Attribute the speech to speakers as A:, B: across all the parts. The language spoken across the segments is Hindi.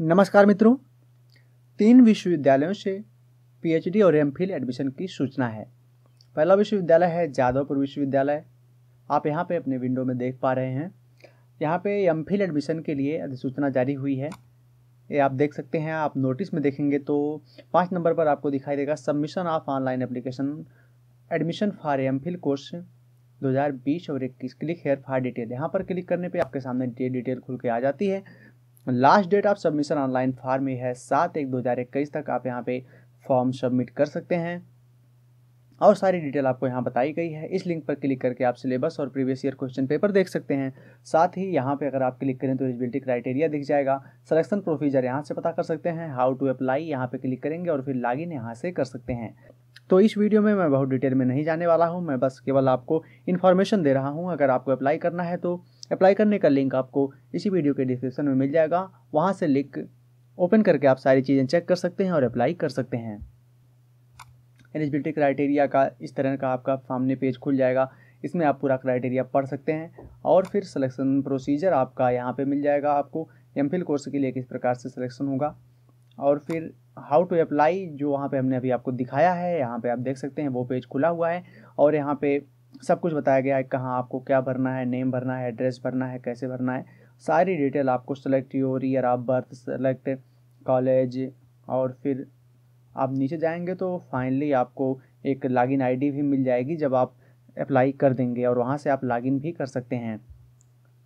A: नमस्कार मित्रों तीन विश्वविद्यालयों से पीएचडी और एमफिल एडमिशन की सूचना है पहला विश्वविद्यालय है जादवपुर विश्वविद्यालय आप यहाँ पे अपने विंडो में देख पा रहे हैं यहाँ पे एमफिल एडमिशन के लिए अधिसूचना जारी हुई है ये आप देख सकते हैं आप नोटिस में देखेंगे तो पाँच नंबर पर आपको दिखाई देगा submission of online application admission for M course 2020 और 21 क्लिक हेयर फॉर डिटेल यहाँ पर क्लिक करने पे आपके सामने डिटेल खुल के आ जाती है last date of submission online form ये है सात एक दो हज़ार इक्कीस तक आप यहाँ पे फॉर्म सबमिट कर सकते हैं और सारी डिटेल आपको यहाँ बताई गई है इस लिंक पर क्लिक करके आप सिलेबस और प्रीवियस ईयर क्वेश्चन पेपर देख सकते हैं साथ ही यहाँ पे अगर आप क्लिक करें तो एलिजिबिलिटी क्राइटेरिया दिख जाएगा सिलेक्शन प्रोसीजर यहाँ से पता कर सकते हैं हाउ टू अप्लाई यहाँ पे क्लिक करेंगे और फिर लॉग इन यहाँ से कर सकते हैं तो इस वीडियो में मैं बहुत डिटेल में नहीं जाने वाला हूँ मैं बस केवल आपको इन्फॉर्मेशन दे रहा हूँ अगर आपको अप्लाई करना है तो अप्लाई करने का लिंक आपको इसी वीडियो के डिस्क्रिप्शन में मिल जाएगा वहाँ से लिंक ओपन करके आप सारी चीज़ें चेक कर सकते हैं और अप्लाई कर सकते हैं एलिजिबिलिटी क्राइटेरिया का इस तरह का आपका सामने पेज खुल जाएगा इसमें आप पूरा क्राइटेरिया पढ़ सकते हैं और फिर सिलेक्शन प्रोसीजर आपका यहाँ पे मिल जाएगा आपको एम कोर्स के लिए किस प्रकार से सिलेक्शन होगा और फिर हाउ टू अप्लाई जो वहाँ पे हमने अभी आपको दिखाया है यहाँ पे आप देख सकते हैं वो पेज खुला हुआ है और यहाँ पे सब कुछ बताया गया है कहाँ आपको क्या भरना है नेम भरना है एड्रेस भरना है कैसे भरना है सारी डिटेल आपको सेलेक्ट योर ईयर आप बर्थ सेलेक्ट कॉलेज और फिर आप नीचे जाएंगे तो फाइनली आपको एक लॉगिन आईडी भी मिल जाएगी जब आप अप्लाई कर देंगे और वहाँ से आप लॉगिन भी कर सकते हैं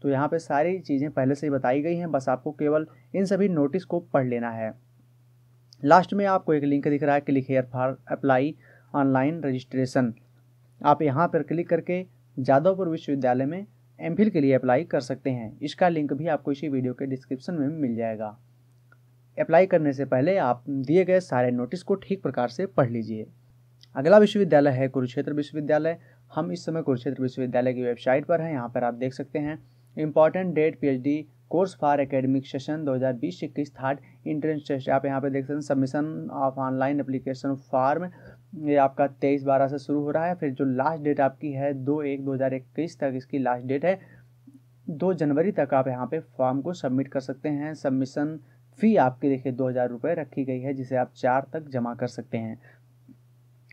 A: तो यहाँ पे सारी चीज़ें पहले से ही बताई गई हैं बस आपको केवल इन सभी नोटिस को पढ़ लेना है लास्ट में आपको एक लिंक दिख रहा है click here for apply online registration आप यहाँ पर क्लिक करके जादवपुर विश्वविद्यालय में एम के लिए अप्लाई कर सकते हैं इसका लिंक भी आपको इसी वीडियो के डिस्क्रिप्शन में मिल जाएगा अप्लाई करने से पहले आप दिए गए सारे नोटिस को ठीक प्रकार से पढ़ लीजिए अगला विश्वविद्यालय है कुरुक्षेत्र विश्वविद्यालय हम इस समय कुरुक्षेत्र विश्वविद्यालय की वेबसाइट पर हैं यहाँ पर आप देख सकते हैं important date PhD course for academic session 2020 इक्कीस थर्ड इंट्रेंस टेस्ट आप यहाँ पर देख सकते हैं submission of online application form ये आपका तेईस बारह से शुरू हो रहा है फिर जो लास्ट डेट आपकी है दो एक दो हज़ार इक्कीस तक इसकी लास्ट डेट है दो जनवरी तक आप यहाँ पे फॉर्म को सबमिट कर सकते हैं सबमिशन फ़ी आपकी देखिए दो हज़ार रुपये रखी गई है जिसे आप चार तक जमा कर सकते हैं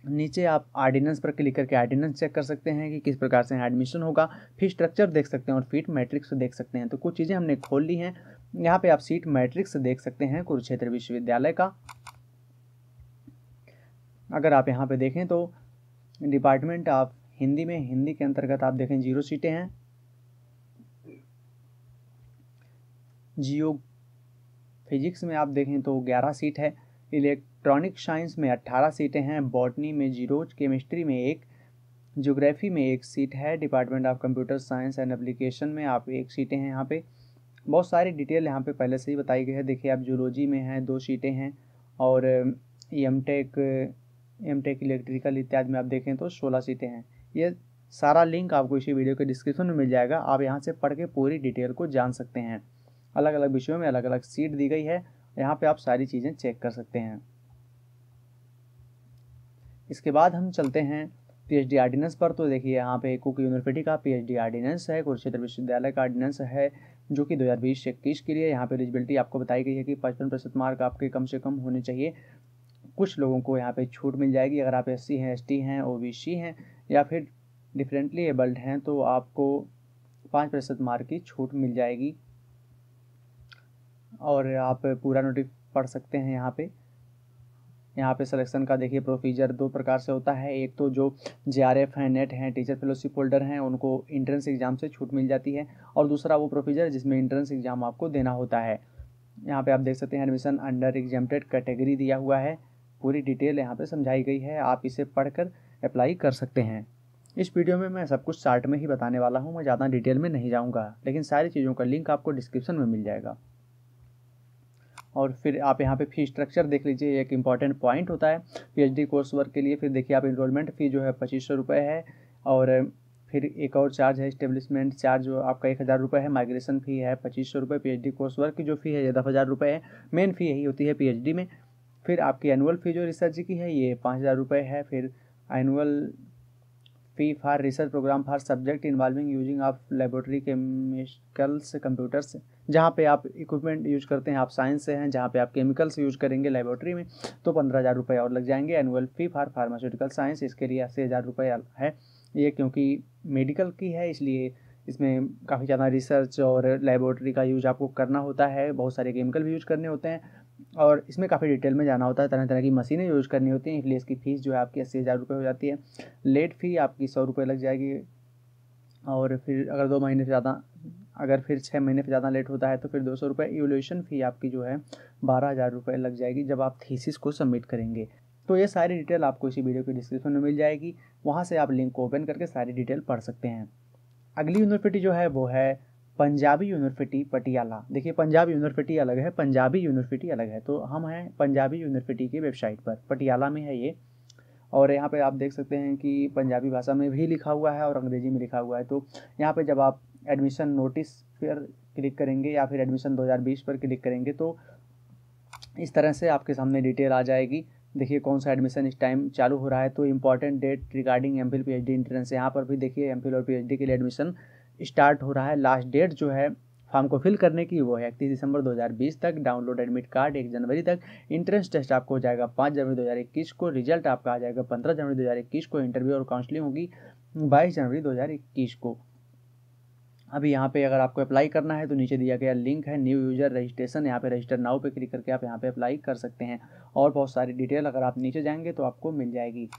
A: नीचे आप आर्डिनेंस पर क्लिक करके आर्डिनेंस चेक कर सकते हैं कि किस प्रकार से एडमिशन होगा फिर स्ट्रक्चर देख सकते हैं और फीट मैट्रिक्स देख सकते हैं तो कुछ चीज़ें हमने खोल ली हैं यहाँ पे आप सीट मैट्रिक्स देख सकते हैं कुरुक्षेत्र विश्वविद्यालय का अगर आप यहाँ पे देखें तो डिपार्टमेंट आप हिंदी में हिंदी के अंतर्गत आप देखें जीरो सीटें हैं जियो फिजिक्स में आप देखें तो ग्यारह सीट है इलेक्ट्रॉनिक साइंस में अट्ठारह सीटें हैं बॉटनी में जीरो केमिस्ट्री में एक जोग्राफ़ी में एक सीट है department of computer science and application में आप एक सीटें हैं यहाँ पे बहुत सारी डिटेल यहाँ पे पहले से ही बताई गई है देखिए आप जूलॉजी में हैं दो सीटें हैं और M tech M tech electrical इत्यादि में आप देखें तो सोलह सीटें हैं ये सारा लिंक आपको इसी वीडियो के डिस्क्रिप्शन में मिल जाएगा आप यहाँ से पढ़ के पूरी डिटेल को जान सकते हैं अलग अलग विषयों में अलग अलग सीट दी गई है यहाँ पे आप सारी चीज़ें चेक कर सकते हैं इसके बाद हम चलते हैं पीएचडी आर्डिनेंस पर तो देखिए यहाँ पे कुक यूनिवर्सिटी का पीएचडी आर्डिनेंस है कुरुक्षेत्र विश्वविद्यालय का आर्डिनेंस है जो कि दो हज़ार बीस इक्कीस के लिए यहाँ पे एलिजिबिलिटी आपको बताई गई है कि पचपन प्रतिशत मार्क आपके कम से कम होने चाहिए कुछ लोगों को यहाँ पे छूट मिल जाएगी अगर आप एस सी हैं एस टी हैं ओ बी सी हैं या फिर डिफरेंटली एबल्ड हैं तो आपको पाँच प्रतिशत मार्क की छूट मिल जाएगी और आप पूरा नोटिस पढ़ सकते हैं यहाँ पे यहाँ पे सिलेक्शन का देखिए प्रोसीजर दो प्रकार से होता है एक तो जो जे आर एफ हैं नेट हैं टीचर फेलोशिप होल्डर हैं उनको इंट्रेंस एग्ज़ाम से छूट मिल जाती है और दूसरा वो प्रोसीजर जिसमें इंट्रेंस एग्ज़ाम आपको देना होता है यहाँ पे आप देख सकते हैं एडमिशन अंडर एग्जामेटेड कैटेगरी दिया हुआ है पूरी डिटेल यहाँ पे समझाई गई है आप इसे पढ़कर अप्लाई कर सकते हैं इस वीडियो में मैं सब कुछ चार्ट में ही बताने वाला हूँ मैं ज़्यादा डिटेल में नहीं जाऊँगा लेकिन सारी चीज़ों का लिंक आपको डिस्क्रिप्शन में मिल जाएगा और फिर आप यहाँ पे फी स्ट्रक्चर देख लीजिए एक इम्पॉर्टेंट पॉइंट होता है पीएचडी कोर्स वर्क के लिए फिर देखिए आप इनरोलमेंट फ़ी जो है पच्चीस सौ रुपये है और फिर एक और चार्ज है इस्टेब्लिशमेंट चार्ज जो आपका एक हज़ार रुपये है माइग्रेशन फ़ी है पच्चीस सौ रुपये पी कोर्स वर्क की जो फ़ी है दस हज़ार रुपये है मेन फ़ी यही होती है पी में फिर आपकी एनुअल फ़ी जो रिसर्च की है ये पाँच हज़ार रुपये है फिर annual fee for research program for subject involving using of laboratory chemicals computers जहाँ पे आप इक्विपमेंट यूज करते हैं आप साइंस से हैं जहाँ पे आप केमिकल्स यूज करेंगे लेबोरेटरी में तो पंद्रह हज़ार रुपये और लग जाएंगे annual fee for pharmaceutical science इसके लिए अस्सी हज़ार रुपये है ये क्योंकि मेडिकल की है इसलिए इसमें काफ़ी ज़्यादा रिसर्च और लेबोरेटरी का यूज आपको करना होता है बहुत सारे केमिकल भी यूज करने होते हैं और इसमें काफ़ी डिटेल में जाना होता है तरह तरह की मशीनें यूज़ करनी होती हैं इसलिए इसकी फ़ीस जो है आपकी अस्सी हज़ार रुपये हो जाती है लेट फ़ी आपकी सौ रुपये लग जाएगी और फिर अगर दो महीने से ज़्यादा अगर फिर छः महीने से ज़्यादा लेट होता है तो फिर दो सौ रुपये इवोल्यूशन फ़ी आपकी जो है बारह हज़ार रुपये लग जाएगी जब आप थीसिस को सबमिट करेंगे तो ये सारी डिटेल आपको इसी वीडियो के डिस्क्रिप्शन में मिल जाएगी वहाँ से आप लिंक को ओपन करके सारी डिटेल पढ़ सकते हैं अगली यूनिवर्सिटी जो है वो है पंजाबी यूनिवर्सिटी पटियाला देखिए पंजाब यूनिवर्सिटी अलग है पंजाबी यूनिवर्सिटी अलग है तो हम हैं पंजाबी यूनिवर्सिटी की वेबसाइट पर पटियाला में है ये और यहाँ पे आप देख सकते हैं कि पंजाबी भाषा में भी लिखा हुआ है और अंग्रेजी में लिखा हुआ है तो यहाँ पे जब आप एडमिशन नोटिस पर क्लिक करेंगे या फिर एडमिशन 2020 पर क्लिक करेंगे तो इस तरह से आपके सामने डिटेल आ जाएगी देखिए कौन सा एडमिशन इस टाइम चालू हो रहा है तो important date regarding M Phil P H D entrance यहाँ पर भी देखिए एम फिल और पी एच डी के लिए एडमिशन स्टार्ट हो रहा है लास्ट डेट जो है फॉर्म को फिल करने की वो है इकतीस दिसंबर 2020 तक डाउनलोड एडमिट कार्ड एक जनवरी तक इंट्रेंस टेस्ट आपको हो जाएगा पाँच जनवरी 2021 को रिजल्ट आपका आ जाएगा पंद्रह जनवरी 2021 को इंटरव्यू और काउंसलिंग होगी बाईस जनवरी 2021 को अभी यहाँ पे अगर आपको अप्लाई करना है तो नीचे दिया गया लिंक है न्यू यूजर रजिस्ट्रेशन यहाँ पे रजिस्टर नाउ पे क्लिक करके आप यहाँ पे अप्लाई कर सकते हैं और बहुत सारी डिटेल अगर आप नीचे जाएंगे तो आपको मिल जाएगी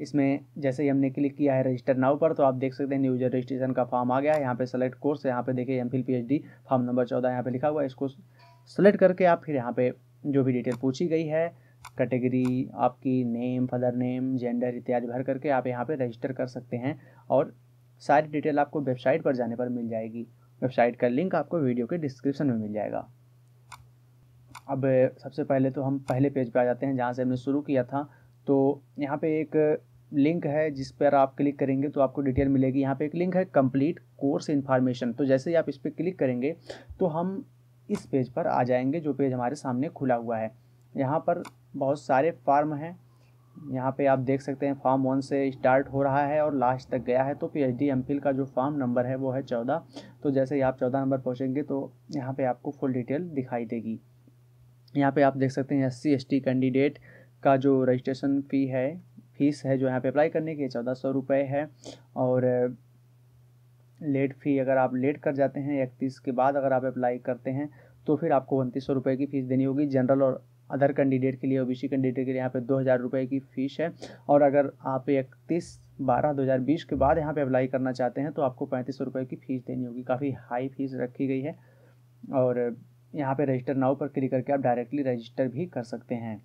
A: इसमें जैसे ही हमने क्लिक किया है रजिस्टर नाउ पर तो आप देख सकते हैं न्यू यूजर रजिस्ट्रेशन का फॉर्म आ गया है यहाँ पे सेलेक्ट कोर्स है यहाँ पे देखिए M Phil P form number चौदह यहाँ पे लिखा हुआ है इसको सेलेक्ट करके आप फिर यहाँ पे जो भी डिटेल पूछी गई है कैटेगरी आपकी नेम फदर नेम जेंडर इत्यादि भर करके आप यहाँ पर रजिस्टर कर सकते हैं और सारी डिटेल आपको वेबसाइट पर जाने पर मिल जाएगी वेबसाइट का लिंक आपको वीडियो के डिस्क्रिप्शन में मिल जाएगा अब सबसे पहले तो हम पहले पेज पे आ जाते हैं जहाँ से हमने शुरू किया था तो यहाँ पे एक लिंक है जिस पर आप क्लिक करेंगे तो आपको डिटेल मिलेगी यहाँ पे एक लिंक है कंप्लीट कोर्स इन्फॉर्मेशन तो जैसे ही आप इस पर क्लिक करेंगे तो हम इस पेज पर आ जाएंगे जो पेज हमारे सामने खुला हुआ है यहाँ पर बहुत सारे फार्म हैं यहाँ पे आप देख सकते हैं फॉर्म वन से स्टार्ट हो रहा है और लास्ट तक गया है तो P H D M Phil का जो फॉर्म नंबर है वो है चौदह तो जैसे ही आप चौदह नंबर पहुँचेंगे तो यहाँ पे आपको फुल डिटेल दिखाई देगी यहाँ पे आप देख सकते हैं S C S T candidate का जो रजिस्ट्रेशन फ़ी है फीस है जो यहाँ पे अप्लाई करने की चौदह सौ रुपये है और लेट फ़ी अगर आप लेट कर जाते हैं इकतीस के बाद अगर आप अप्लाई करते हैं तो फिर आपको उनतीस सौ रुपये की फ़ीस देनी होगी जनरल और अदर कैंडिडेट के लिए ओबीसी कैंडिडेट के लिए यहाँ पे दो हज़ार रुपये की फ़ीस है और अगर आप इकतीस बारह दो हज़ार बीस के बाद यहाँ पे अप्लाई करना चाहते हैं तो आपको पैंतीस सौ रुपये की फ़ीस देनी होगी काफ़ी हाई फीस रखी गई है और यहाँ पे रजिस्टर नाउ पर क्लिक करके आप डायरेक्टली रजिस्टर भी कर सकते हैं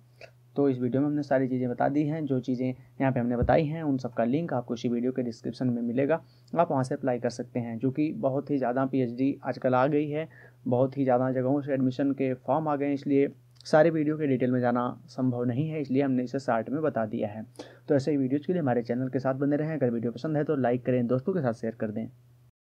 A: तो इस वीडियो में हमने सारी चीज़ें बता दी हैं जो चीज़ें यहाँ पे हमने बताई हैं उन सबका लिंक आपको इसी वीडियो के डिस्क्रिप्शन में मिलेगा आप वहाँ से अप्लाई कर सकते हैं जो कि बहुत ही ज़्यादा पीएचडी आजकल आ गई है बहुत ही ज़्यादा जगहों से एडमिशन के फॉर्म आ गए हैं इसलिए सारे वीडियो के डिटेल में जाना संभव नहीं है इसलिए हमने इसे शार्ट में बता दिया है तो ऐसे ही वीडियोज़ के लिए हमारे चैनल के साथ बने रहें अगर वीडियो पसंद है तो लाइक करें दोस्तों के साथ शेयर कर दें